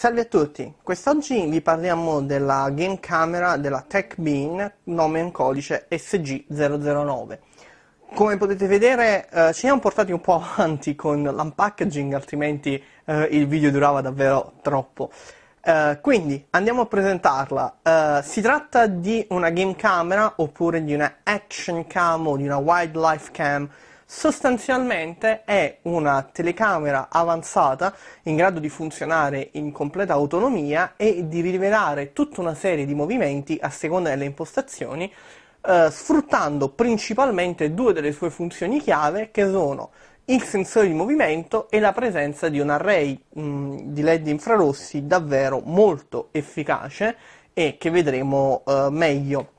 Salve a tutti, quest'oggi vi parliamo della game camera della TechBean, nome in codice SG009. Come potete vedere eh, ci siamo portati un po' avanti con l'unpackaging, altrimenti eh, il video durava davvero troppo. Eh, quindi andiamo a presentarla. Eh, si tratta di una game camera oppure di una action cam o di una wildlife cam Sostanzialmente è una telecamera avanzata in grado di funzionare in completa autonomia e di rivelare tutta una serie di movimenti a seconda delle impostazioni eh, sfruttando principalmente due delle sue funzioni chiave che sono il sensore di movimento e la presenza di un array mh, mm, di LED infrarossi davvero molto efficace e che vedremo eh, meglio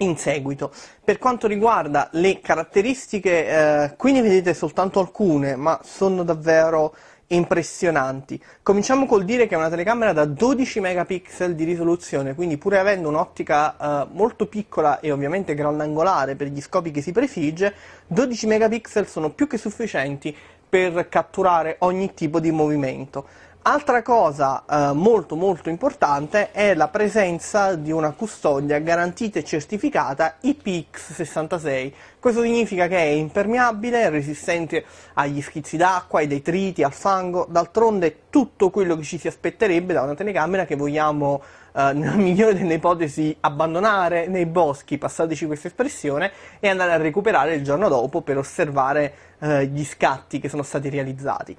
in seguito. Per quanto riguarda le caratteristiche, eh, qui ne vedete soltanto alcune, ma sono davvero impressionanti. Cominciamo col dire che è una telecamera da 12 megapixel di risoluzione, quindi pur avendo un'ottica eh, molto piccola e ovviamente grandangolare per gli scopi che si prefigge, 12 megapixel sono più che sufficienti per catturare ogni tipo di movimento. Altra cosa eh, molto molto importante è la presenza di una custodia garantita e certificata IPX66. Questo significa che è impermeabile, resistente agli schizzi d'acqua, ai detriti, al fango, d'altronde tutto quello che ci si aspetterebbe da una telecamera che vogliamo eh, nella migliore delle ipotesi abbandonare nei boschi, passateci questa espressione, e andare a recuperare il giorno dopo per osservare eh, gli scatti che sono stati realizzati.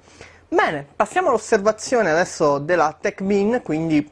Bene, passiamo all'osservazione adesso della TechBin, quindi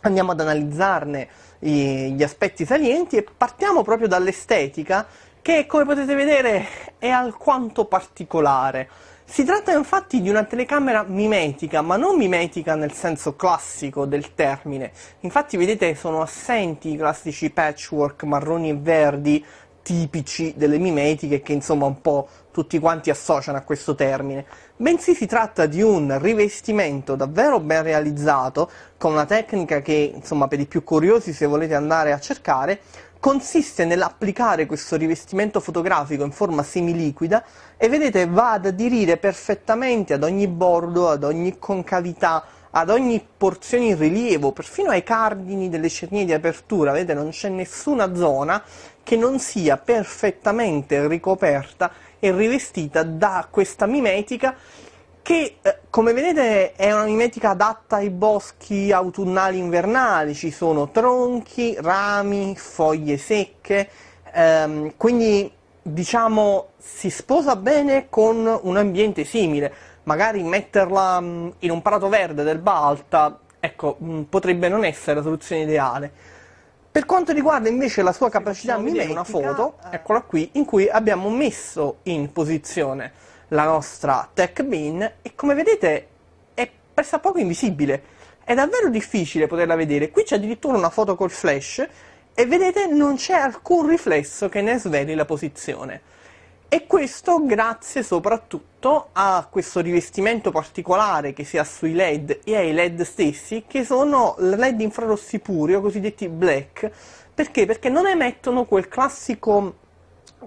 andiamo ad analizzarne gli aspetti salienti e partiamo proprio dall'estetica che come potete vedere è alquanto particolare. Si tratta infatti di una telecamera mimetica, ma non mimetica nel senso classico del termine. Infatti vedete sono assenti i classici patchwork marroni e verdi tipici delle mimetiche che insomma un po' tutti quanti associano a questo termine bensì si tratta di un rivestimento davvero ben realizzato, con una tecnica che, insomma, per i più curiosi, se volete andare a cercare, consiste nell'applicare questo rivestimento fotografico in forma semiliquida e vedete va ad aderire perfettamente ad ogni bordo, ad ogni concavità, ad ogni porzione in rilievo, perfino ai cardini delle cernie di apertura, vedete non c'è nessuna zona che non sia perfettamente ricoperta e rivestita da questa mimetica che eh, come vedete è una mimetica adatta ai boschi autunnali invernali, ci sono tronchi, rami, foglie secche, ehm, quindi diciamo si sposa bene con un ambiente simile, magari metterla mh, mm, in un prato verde del Balta, ecco, mh, mm, potrebbe non essere la soluzione ideale. Per quanto riguarda invece la sua capacità diciamo mimetica, una foto, eccola qui, eh. in cui abbiamo messo in posizione la nostra tech bean e come vedete è pressappoco invisibile. È davvero difficile poterla vedere. Qui c'è addirittura una foto col flash e vedete non c'è alcun riflesso che ne sveli la posizione. E questo grazie soprattutto a questo rivestimento particolare che si ha sui LED e ai LED stessi, che sono LED infrarossi puri o cosiddetti black. Perché? Perché non emettono quel classico,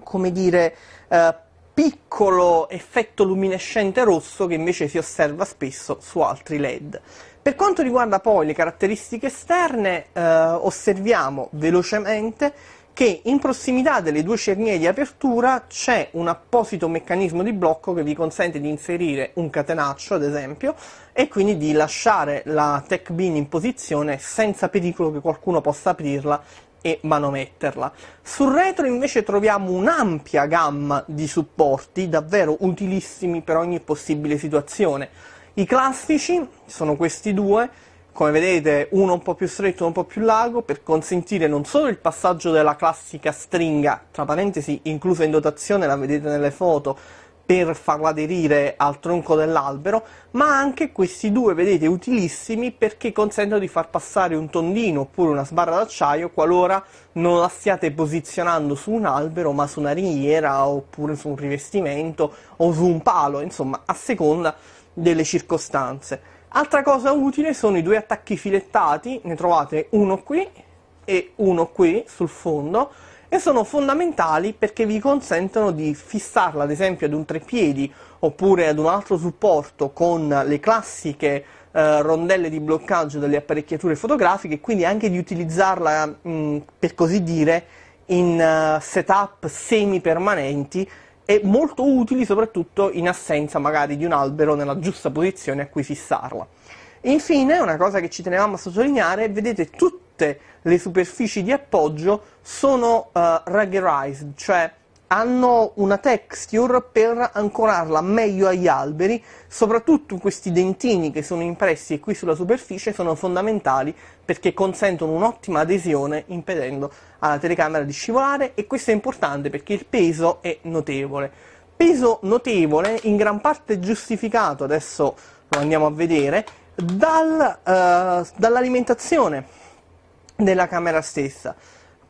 come dire, eh, piccolo effetto luminescente rosso che invece si osserva spesso su altri LED. Per quanto riguarda poi le caratteristiche esterne, eh, osserviamo velocemente che in prossimità delle due cernie di apertura c'è un apposito meccanismo di blocco che vi consente di inserire un catenaccio, ad esempio, e quindi di lasciare la tech bin in posizione senza pericolo che qualcuno possa aprirla e manometterla. Sul retro invece troviamo un'ampia gamma di supporti, davvero utilissimi per ogni possibile situazione. I classici sono questi due, come vedete uno un po' più stretto e un po' più largo per consentire non solo il passaggio della classica stringa, tra parentesi inclusa in dotazione, la vedete nelle foto, per farla aderire al tronco dell'albero, ma anche questi due, vedete, utilissimi perché consentono di far passare un tondino oppure una sbarra d'acciaio qualora non la stiate posizionando su un albero, ma su una ringhiera oppure su un rivestimento o su un palo, insomma, a seconda delle circostanze. Altra cosa utile sono i due attacchi filettati, ne trovate uno qui e uno qui sul fondo e sono fondamentali perché vi consentono di fissarla ad esempio ad un treppiedi oppure ad un altro supporto con le classiche eh, rondelle di bloccaggio delle apparecchiature fotografiche quindi anche di utilizzarla mh, mm, per così dire in uh, setup semi permanenti e molto utili soprattutto in assenza magari di un albero nella giusta posizione a cui fissarla. Infine, una cosa che ci tenevamo a sottolineare, vedete tutte le superfici di appoggio sono uh, eh, raggerized, cioè hanno una texture per ancorarla meglio agli alberi, soprattutto questi dentini che sono impressi qui sulla superficie sono fondamentali perché consentono un'ottima adesione impedendo alla telecamera di scivolare e questo è importante perché il peso è notevole. Peso notevole in gran parte giustificato, adesso lo andiamo a vedere, dal, uh, dall'alimentazione della camera stessa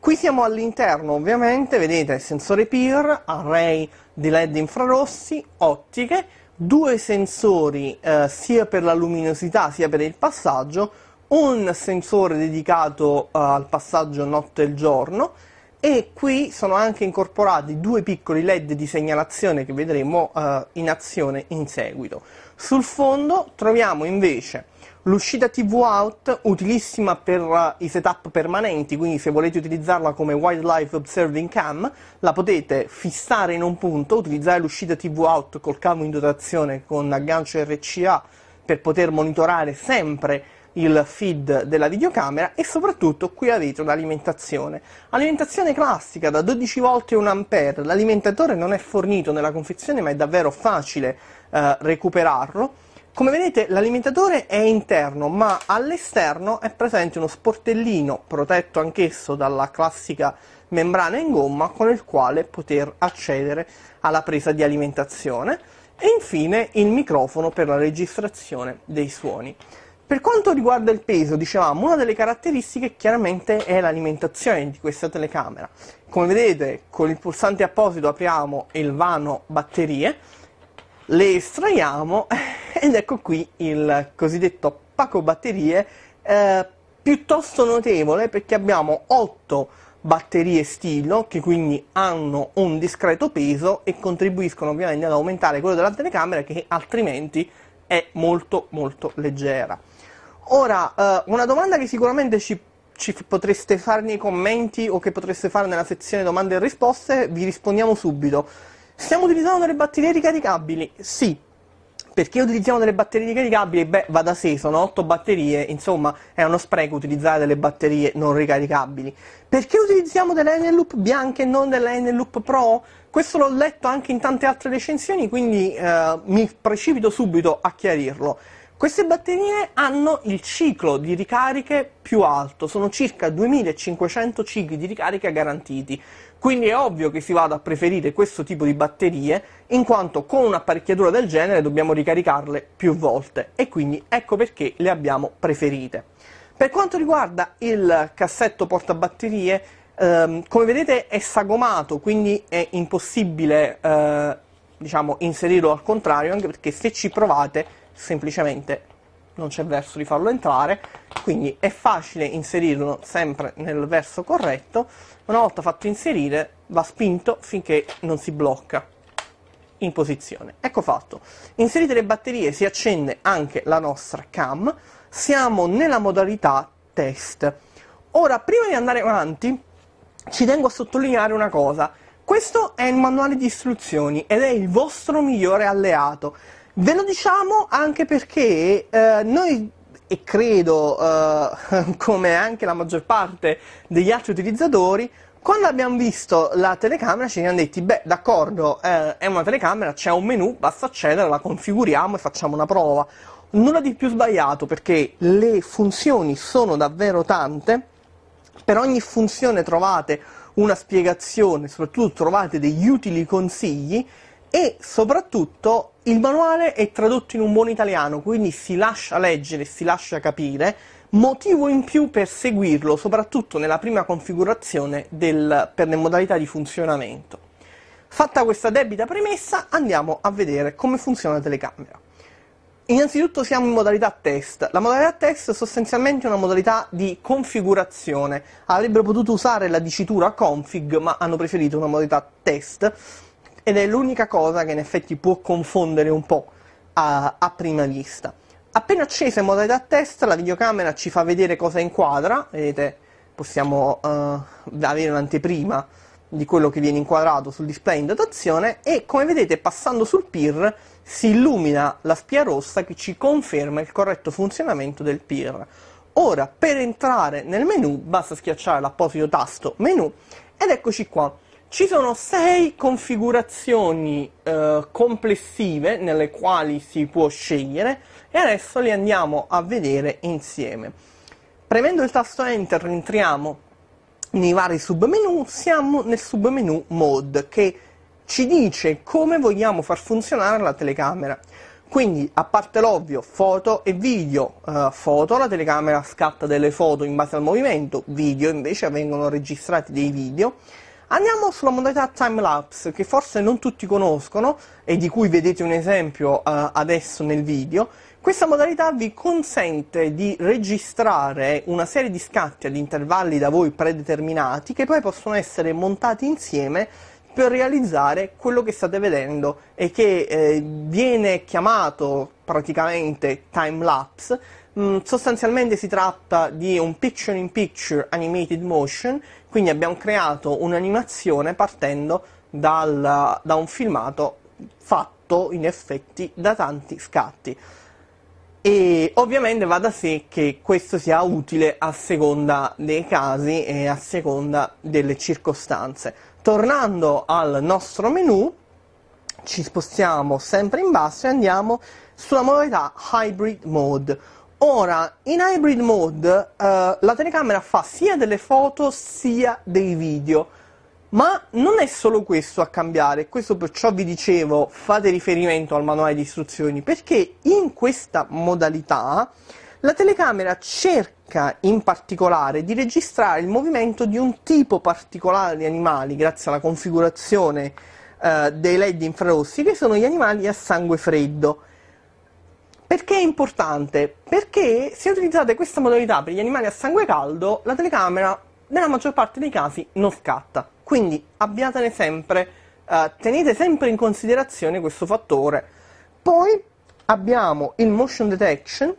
Qui siamo all'interno ovviamente, vedete sensore PIR, array di LED infrarossi, ottiche, due sensori eh, sia per la luminosità sia per il passaggio, un sensore dedicato eh, al passaggio notte e giorno e qui sono anche incorporati due piccoli LED di segnalazione che vedremo eh, in azione in seguito. Sul fondo troviamo invece L'uscita TV out, utilissima per eh, i setup permanenti, quindi se volete utilizzarla come Wildlife Observing Cam, la potete fissare in un punto, utilizzare l'uscita TV out col cavo in dotazione con aggancio RCA per poter monitorare sempre il feed della videocamera e soprattutto qui avete un'alimentazione. Alimentazione classica da 12 volte 1 A, l'alimentatore non è fornito nella confezione ma è davvero facile eh, recuperarlo come vedete l'alimentatore è interno ma all'esterno è presente uno sportellino protetto anch'esso dalla classica membrana in gomma con il quale poter accedere alla presa di alimentazione e infine il microfono per la registrazione dei suoni. Per quanto riguarda il peso, dicevamo, una delle caratteristiche chiaramente è l'alimentazione di questa telecamera. Come vedete con il pulsante apposito apriamo il vano batterie le estraiamo ed ecco qui il cosiddetto pacco batterie eh, piuttosto notevole perché abbiamo 8 batterie stilo che quindi hanno un discreto peso e contribuiscono ovviamente ad aumentare quello della telecamera che altrimenti è molto molto leggera. Ora, eh, una domanda che sicuramente ci ci potreste fare nei commenti o che potreste fare nella sezione domande e risposte, vi rispondiamo subito. Stiamo utilizzando delle batterie ricaricabili? Sì. Perché utilizziamo delle batterie ricaricabili? Beh, va da sé, sono 8 batterie, insomma è uno spreco utilizzare delle batterie non ricaricabili. Perché utilizziamo delle N-Loop bianche e non delle N-Loop Pro? Questo l'ho letto anche in tante altre recensioni, quindi eh, mi precipito subito a chiarirlo. Queste batterie hanno il ciclo di ricariche più alto, sono circa 2500 cicli di ricarica garantiti. Quindi è ovvio che si vada a preferire questo tipo di batterie, in quanto con un'apparecchiatura del genere dobbiamo ricaricarle più volte e quindi ecco perché le abbiamo preferite. Per quanto riguarda il cassetto portabatterie, ehm, come vedete è sagomato, quindi è impossibile eh, diciamo, inserirlo al contrario, anche perché se ci provate semplicemente non c'è verso di farlo entrare, quindi è facile inserirlo sempre nel verso corretto, una volta fatto inserire va spinto finché non si blocca in posizione. Ecco fatto, inserite le batterie si accende anche la nostra cam, siamo nella modalità test. Ora, prima di andare avanti, ci tengo a sottolineare una cosa, questo è il manuale di istruzioni ed è il vostro migliore alleato. Ve lo diciamo anche perché eh, noi, e credo eh, come anche la maggior parte degli altri utilizzatori, quando abbiamo visto la telecamera ci siamo detti, beh d'accordo, eh, è una telecamera, c'è un menu, basta accedere, la configuriamo e facciamo una prova. Nulla di più sbagliato perché le funzioni sono davvero tante, per ogni funzione trovate una spiegazione, soprattutto trovate degli utili consigli e soprattutto il manuale è tradotto in un buon italiano, quindi si lascia leggere, e si lascia capire, motivo in più per seguirlo, soprattutto nella prima configurazione del, per le modalità di funzionamento. Fatta questa debita premessa, andiamo a vedere come funziona la telecamera. Innanzitutto siamo in modalità test. La modalità test è sostanzialmente una modalità di configurazione. Avrebbero potuto usare la dicitura config, ma hanno preferito una modalità test ed è l'unica cosa che in effetti può confondere un po' a, a prima vista. Appena accesa in modalità test la videocamera ci fa vedere cosa inquadra, vedete possiamo uh, avere un'anteprima di quello che viene inquadrato sul display in dotazione e come vedete passando sul PIR si illumina la spia rossa che ci conferma il corretto funzionamento del PIR. Ora per entrare nel menu basta schiacciare l'apposito tasto menu ed eccoci qua ci sono sei configurazioni eh, complessive nelle quali si può scegliere e adesso le andiamo a vedere insieme. Premendo il tasto Enter entriamo nei vari submenu, siamo nel submenu Mode che ci dice come vogliamo far funzionare la telecamera. Quindi, a parte l'ovvio, foto e video. Uh, foto, la telecamera scatta delle foto in base al movimento, video invece vengono registrati dei video Andiamo sulla modalità timelapse che forse non tutti conoscono e di cui vedete un esempio uh, adesso nel video. Questa modalità vi consente di registrare una serie di scatti ad intervalli da voi predeterminati che poi possono essere montati insieme per realizzare quello che state vedendo e che eh, viene chiamato praticamente timelapse. Mm, sostanzialmente si tratta di un picture in picture animated motion quindi abbiamo creato un'animazione partendo dal, da un filmato fatto in effetti da tanti scatti. E ovviamente va da sé che questo sia utile a seconda dei casi e a seconda delle circostanze. Tornando al nostro menu, ci spostiamo sempre in basso e andiamo sulla modalità Hybrid Mode, Ora, in hybrid mode eh, la telecamera fa sia delle foto sia dei video, ma non è solo questo a cambiare, questo perciò vi dicevo fate riferimento al manuale di istruzioni, perché in questa modalità la telecamera cerca in particolare di registrare il movimento di un tipo particolare di animali grazie alla configurazione eh, dei led infrarossi, che sono gli animali a sangue freddo perché è importante? Perché se utilizzate questa modalità per gli animali a sangue caldo, la telecamera nella maggior parte dei casi non scatta. Quindi abbiatene sempre, eh, tenete sempre in considerazione questo fattore. Poi abbiamo il motion detection,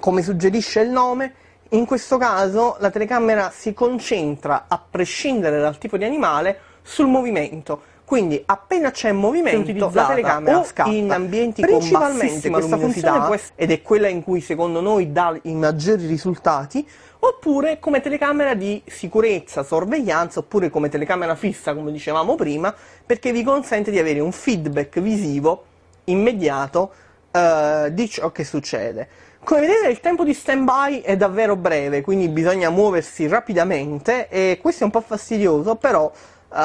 come suggerisce il nome, in questo caso la telecamera si concentra, a prescindere dal tipo di animale, sul movimento. Quindi appena c'è movimento la telecamera scatta. in ambienti principalmente con questa funzione può ed è quella in cui secondo noi dà i maggiori risultati, oppure come telecamera di sicurezza, sorveglianza, oppure come telecamera fissa, come dicevamo prima, perché vi consente di avere un feedback visivo immediato Uh, di ciò che succede. Come vedete il tempo di stand-by è davvero breve, quindi bisogna muoversi rapidamente e questo è un po' fastidioso, però uh,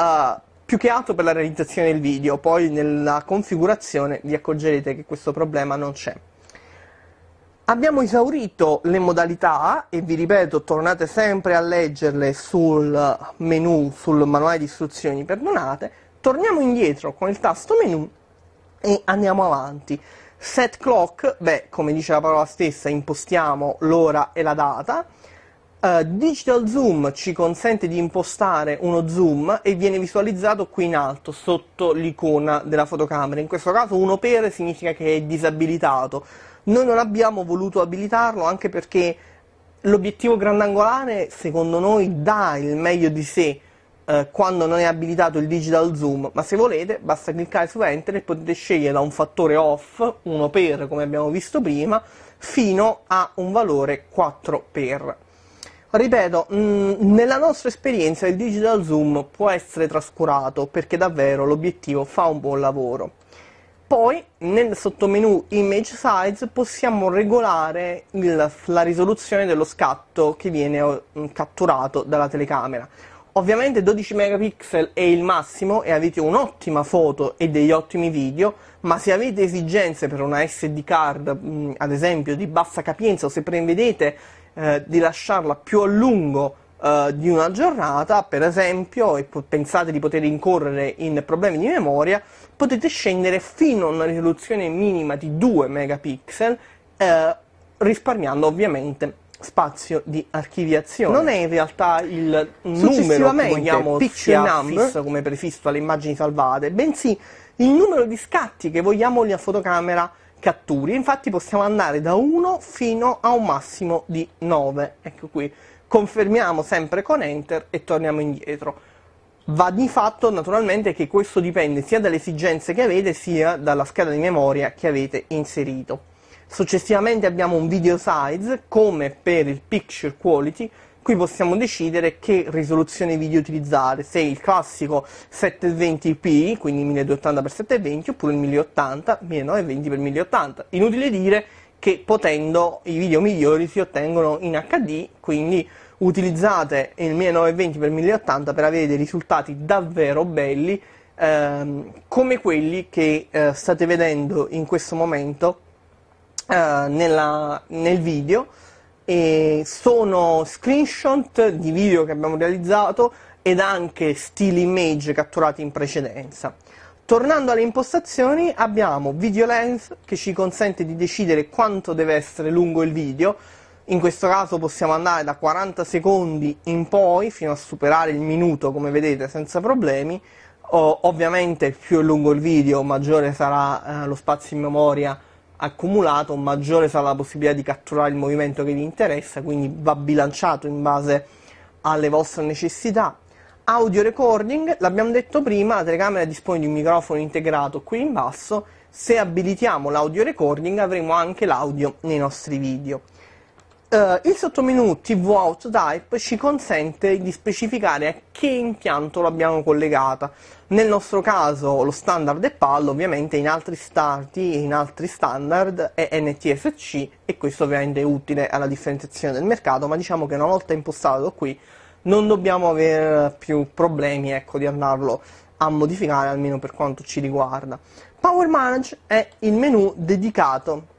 più che altro per la realizzazione del video, poi nella configurazione vi accorgerete che questo problema non c'è. Abbiamo esaurito le modalità e vi ripeto, tornate sempre a leggerle sul menu, sul manuale di istruzioni, perdonate, torniamo indietro con il tasto menu e andiamo avanti. Set clock, beh, come dice la parola stessa, impostiamo l'ora e la data. Uh, Digital Zoom ci consente di impostare uno zoom e viene visualizzato qui in alto sotto l'icona della fotocamera. In questo caso uno per significa che è disabilitato. Noi non abbiamo voluto abilitarlo anche perché l'obiettivo grandangolare secondo noi dà il meglio di sé eh, quando non è abilitato il digital zoom, ma se volete basta cliccare su enter e potete scegliere da un fattore off, 1 per come abbiamo visto prima, fino a un valore 4 per. Ripeto, mm, nella nostra esperienza il digital zoom può essere trascurato perché davvero l'obiettivo fa un buon lavoro. Poi nel sottomenu Image Size possiamo regolare il, la risoluzione dello scatto che viene mm, catturato dalla telecamera. Ovviamente 12 megapixel è il massimo e avete un'ottima foto e degli ottimi video, ma se avete esigenze per una SD card, mm, ad esempio, di bassa capienza o se prevedete eh, di lasciarla più a lungo eh, di una giornata, per esempio, e pensate di poter incorrere in problemi di memoria, potete scendere fino a una risoluzione minima di 2 megapixel, eh, risparmiando ovviamente spazio di archiviazione. Non è in realtà il numero che vogliamo picture fisso come prefisso alle immagini salvate, bensì il numero di scatti che vogliamo la fotocamera catture. Infatti possiamo andare da 1 fino a un massimo di 9. Ecco qui. Confermiamo sempre con Enter e torniamo indietro. Va di fatto naturalmente che questo dipende sia dalle esigenze che avete sia dalla scheda di memoria che avete inserito. Successivamente abbiamo un video size come per il picture quality qui possiamo decidere che risoluzione video utilizzare, se il classico 720p, quindi 1280 x 720 oppure il 1080, 1920x1080. Inutile dire che potendo i video migliori si ottengono in HD, quindi utilizzate il 1920x1080 per avere dei risultati davvero belli, ehm, come quelli che eh, state vedendo in questo momento eh, nella, nel video e sono screenshot di video che abbiamo realizzato ed anche stili image catturati in precedenza. Tornando alle impostazioni abbiamo video length che ci consente di decidere quanto deve essere lungo il video, in questo caso possiamo andare da 40 secondi in poi fino a superare il minuto come vedete senza problemi, o, ovviamente più è lungo il video maggiore sarà eh, lo spazio in memoria accumulato maggiore sarà la possibilità di catturare il movimento che vi interessa, quindi va bilanciato in base alle vostre necessità. Audio recording, l'abbiamo detto prima, la telecamera dispone di un microfono integrato qui in basso, se abilitiamo l'audio recording avremo anche l'audio nei nostri video. Uh, il sottomenu TV Out Type ci consente di specificare a che impianto l'abbiamo collegata. Nel nostro caso lo standard è PAL, ovviamente in altri stati, in altri standard è NTSC e questo ovviamente è utile alla differenziazione del mercato, ma diciamo che una volta impostato qui non dobbiamo avere più problemi ecco, di andarlo a modificare, almeno per quanto ci riguarda. Power Manage è il menu dedicato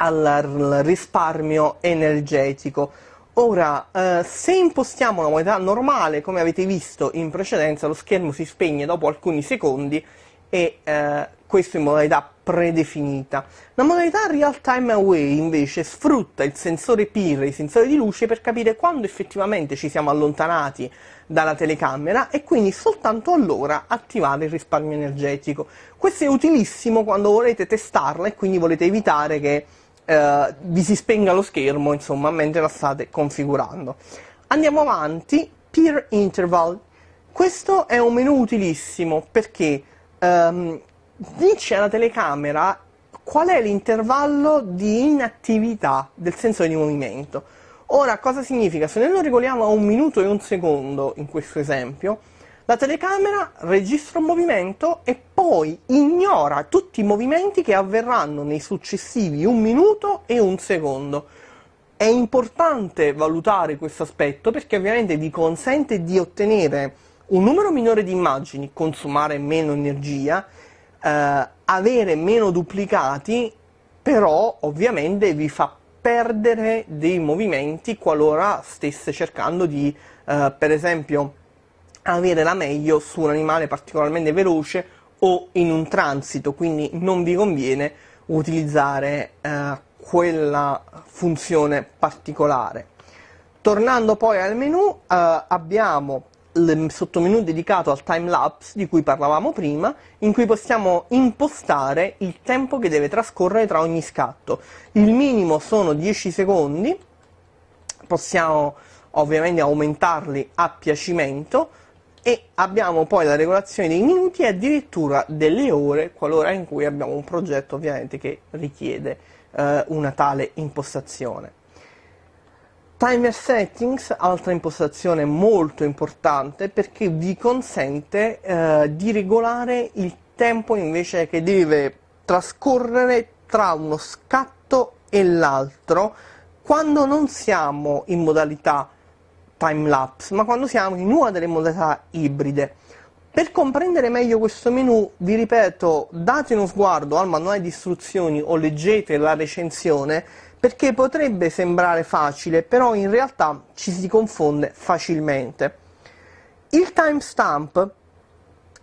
al risparmio energetico. Ora, eh, se impostiamo la modalità normale, come avete visto in precedenza, lo schermo si spegne dopo alcuni secondi e eh, questo in modalità predefinita. La modalità Real Time Away invece sfrutta il sensore PIR, i sensori di luce, per capire quando effettivamente ci siamo allontanati dalla telecamera e quindi soltanto allora attivare il risparmio energetico. Questo è utilissimo quando volete testarla e quindi volete evitare che eh, vi si spenga lo schermo, insomma, mentre la state configurando. Andiamo avanti, Peer Interval. Questo è un menu utilissimo perché ehm, dice alla telecamera qual è l'intervallo di inattività del sensore di movimento. Ora, cosa significa? Se noi lo regoliamo a un minuto e un secondo, in questo esempio, la telecamera registra un movimento e poi ignora tutti i movimenti che avverranno nei successivi un minuto e un secondo. È importante valutare questo aspetto perché ovviamente vi consente di ottenere un numero minore di immagini, consumare meno energia, eh, avere meno duplicati, però ovviamente vi fa perdere dei movimenti qualora stesse cercando di, eh, per esempio, avere la meglio su un animale particolarmente veloce o in un transito, quindi non vi conviene utilizzare eh, quella funzione particolare. Tornando poi al menu, eh, abbiamo il sottomenu dedicato al time lapse di cui parlavamo prima, in cui possiamo impostare il tempo che deve trascorrere tra ogni scatto. Il minimo sono 10 secondi, possiamo ovviamente aumentarli a piacimento, e abbiamo poi la regolazione dei minuti e addirittura delle ore qualora in cui abbiamo un progetto ovviamente che richiede eh, una tale impostazione. Timer settings, altra impostazione molto importante perché vi consente eh, di regolare il tempo invece che deve trascorrere tra uno scatto e l'altro quando non siamo in modalità timelapse, ma quando siamo in una delle modalità ibride. Per comprendere meglio questo menu, vi ripeto, date uno sguardo al manuale di istruzioni o leggete la recensione, perché potrebbe sembrare facile, però in realtà ci si confonde facilmente. Il timestamp,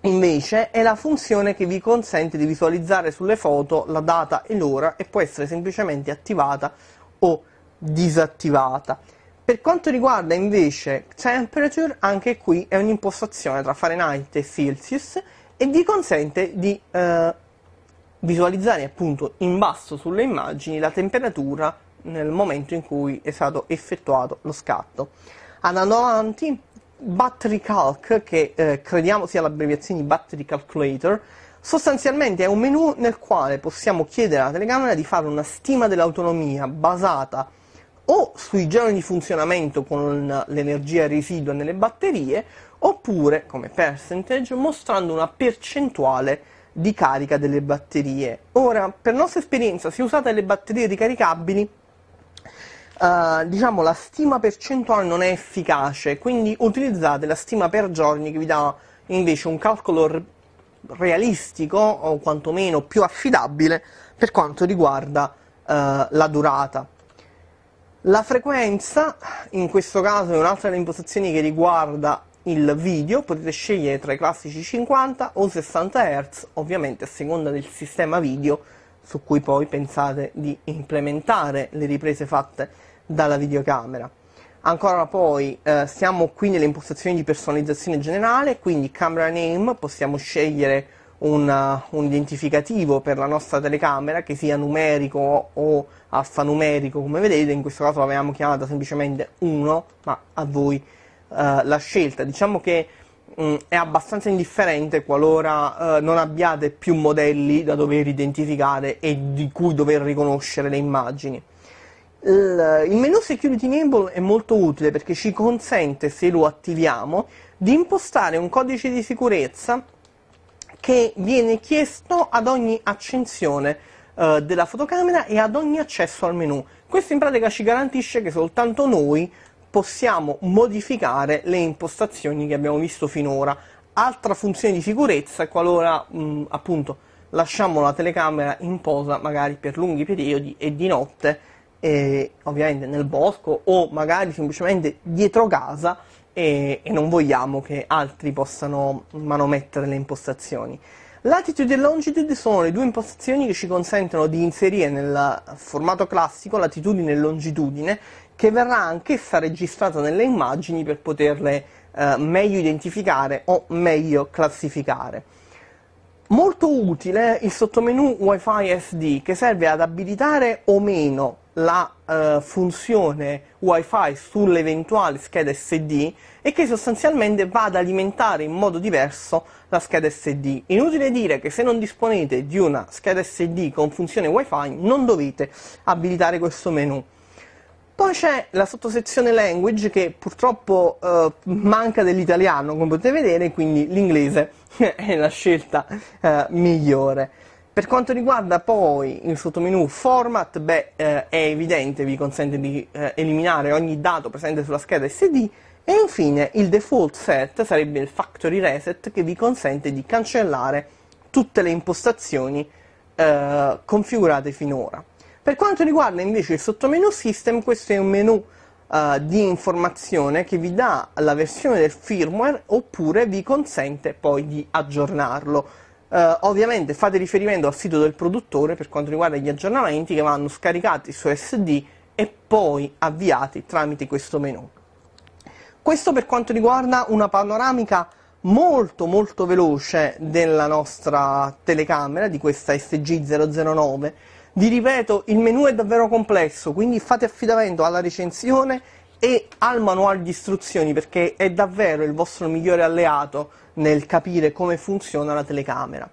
invece, è la funzione che vi consente di visualizzare sulle foto la data e l'ora e può essere semplicemente attivata o disattivata. Per quanto riguarda invece Temperature, anche qui è un'impostazione tra Fahrenheit e Celsius e vi consente di eh, visualizzare appunto in basso sulle immagini la temperatura nel momento in cui è stato effettuato lo scatto. Andando avanti, Battery Calc, che eh, crediamo sia l'abbreviazione di Battery Calculator, sostanzialmente è un menu nel quale possiamo chiedere alla telecamera di fare una stima dell'autonomia basata o sui giorni di funzionamento con l'energia residua nelle batterie, oppure come percentage mostrando una percentuale di carica delle batterie. Ora, per nostra esperienza, se usate le batterie ricaricabili, eh, diciamo la stima percentuale non è efficace, quindi utilizzate la stima per giorni che vi dà invece un calcolo realistico o quantomeno più affidabile per quanto riguarda eh, la durata. La frequenza, in questo caso è un'altra delle impostazioni che riguarda il video, potete scegliere tra i classici 50 o 60 Hz, ovviamente a seconda del sistema video su cui poi pensate di implementare le riprese fatte dalla videocamera. Ancora poi eh, siamo qui nelle impostazioni di personalizzazione generale, quindi camera name, possiamo scegliere una, uh, un identificativo per la nostra telecamera che sia numerico o alfanumerico come vedete in questo caso l'avevamo chiamata semplicemente 1 ma a voi eh, la scelta diciamo che mh, mm, è abbastanza indifferente qualora eh, non abbiate più modelli da dover identificare e di cui dover riconoscere le immagini il menu Security Enable è molto utile perché ci consente, se lo attiviamo, di impostare un codice di sicurezza che viene chiesto ad ogni accensione eh, della fotocamera e ad ogni accesso al menu. Questo in pratica ci garantisce che soltanto noi possiamo modificare le impostazioni che abbiamo visto finora. Altra funzione di sicurezza è qualora mh, mm, appunto lasciamo la telecamera in posa magari per lunghi periodi e di notte, e, eh, ovviamente nel bosco o magari semplicemente dietro casa, e, e non vogliamo che altri possano manomettere le impostazioni. Latitude e longitude sono le due impostazioni che ci consentono di inserire nel formato classico latitudine e longitudine, che verrà anch'essa registrata nelle immagini per poterle eh, meglio identificare o meglio classificare. Molto utile il sottomenu Wi-Fi SD che serve ad abilitare o meno la eh, funzione wifi sull'eventuale scheda SD e che sostanzialmente va ad alimentare in modo diverso la scheda SD. Inutile dire che se non disponete di una scheda SD con funzione wifi non dovete abilitare questo menu. Poi c'è la sottosezione language che purtroppo eh, manca dell'italiano, come potete vedere, quindi l'inglese è la scelta eh, migliore. Per quanto riguarda poi il sottomenu format, beh, eh, è evidente, vi consente di eh, eliminare ogni dato presente sulla scheda SD e infine il default set sarebbe il factory reset che vi consente di cancellare tutte le impostazioni eh, configurate finora. Per quanto riguarda invece il sottomenu system, questo è un menu eh, di informazione che vi dà la versione del firmware oppure vi consente poi di aggiornarlo Uh, ovviamente fate riferimento al sito del produttore per quanto riguarda gli aggiornamenti che vanno scaricati su SD e poi avviati tramite questo menu. Questo per quanto riguarda una panoramica molto molto veloce della nostra telecamera, di questa SG009. Vi ripeto, il menu è davvero complesso, quindi fate affidamento alla recensione e al manuale di istruzioni perché è davvero il vostro migliore alleato nel capire come funziona la telecamera.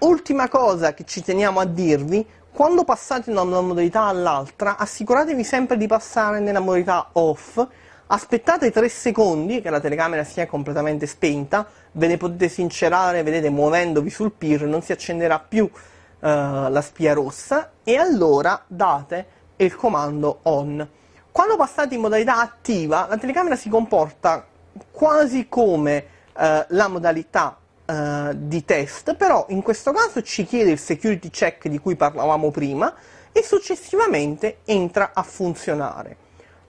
Ultima cosa che ci teniamo a dirvi, quando passate da una modalità all'altra assicuratevi sempre di passare nella modalità off, aspettate 3 secondi che la telecamera sia completamente spenta, ve ne potete sincerare, vedete muovendovi sul PIR non si accenderà più uh, la spia rossa e allora date il comando on. Quando passate in modalità attiva, la telecamera si comporta quasi come eh, la modalità eh, di test, però in questo caso ci chiede il security check di cui parlavamo prima e successivamente entra a funzionare.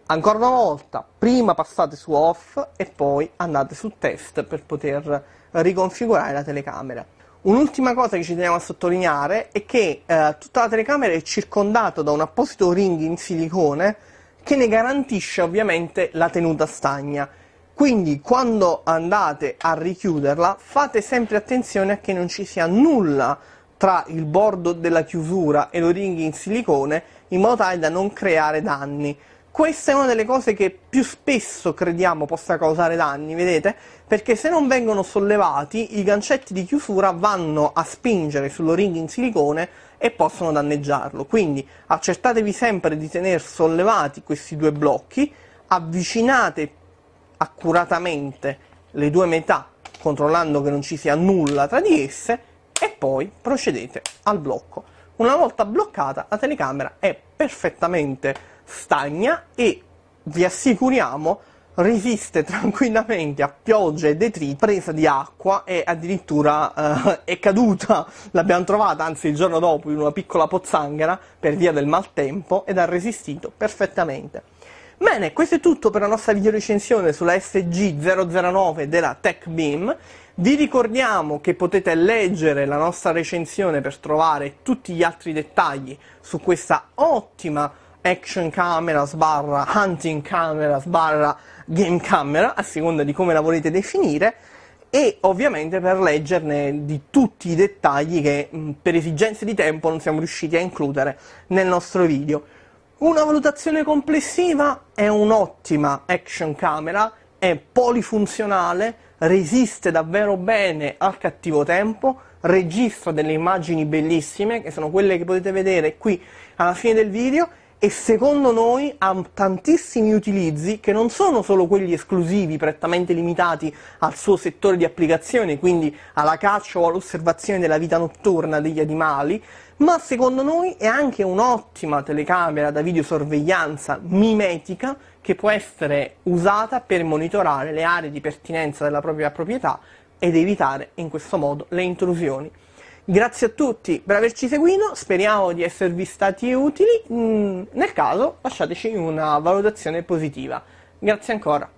Ancora una volta, prima passate su off e poi andate su test per poter riconfigurare la telecamera. Un'ultima cosa che ci teniamo a sottolineare è che eh, tutta la telecamera è circondata da un apposito ring in silicone che ne garantisce ovviamente la tenuta stagna. Quindi quando andate a richiuderla fate sempre attenzione a che non ci sia nulla tra il bordo della chiusura e lo in silicone in modo tale da non creare danni. Questa è una delle cose che più spesso crediamo possa causare danni, vedete? Perché se non vengono sollevati i gancetti di chiusura vanno a spingere sullo in silicone e possono danneggiarlo. Quindi accertatevi sempre di tenere sollevati questi due blocchi, avvicinate accuratamente le due metà controllando che non ci sia nulla tra di esse e poi procedete al blocco. Una volta bloccata la telecamera è perfettamente stagna e vi assicuriamo resiste tranquillamente a piogge e detriti, presa di acqua e addirittura eh, è caduta, l'abbiamo trovata anzi il giorno dopo in una piccola pozzanghera per via del maltempo ed ha resistito perfettamente. Bene, questo è tutto per la nostra video recensione sulla SG009 della TechBeam. Vi ricordiamo che potete leggere la nostra recensione per trovare tutti gli altri dettagli su questa ottima action camera sbarra hunting camera sbarra game camera, a seconda di come la volete definire, e ovviamente per leggerne di tutti i dettagli che mm, per esigenze di tempo non siamo riusciti a includere nel nostro video. Una valutazione complessiva è un'ottima action camera, è polifunzionale, resiste davvero bene al cattivo tempo, registra delle immagini bellissime, che sono quelle che potete vedere qui alla fine del video, e secondo noi ha tantissimi utilizzi che non sono solo quelli esclusivi, prettamente limitati al suo settore di applicazione, quindi alla caccia o all'osservazione della vita notturna degli animali, ma secondo noi è anche un'ottima telecamera da videosorveglianza mimetica che può essere usata per monitorare le aree di pertinenza della propria proprietà ed evitare in questo modo le intrusioni. Grazie a tutti per averci seguito, speriamo di esservi stati utili, mm, nel caso lasciateci una valutazione positiva. Grazie ancora.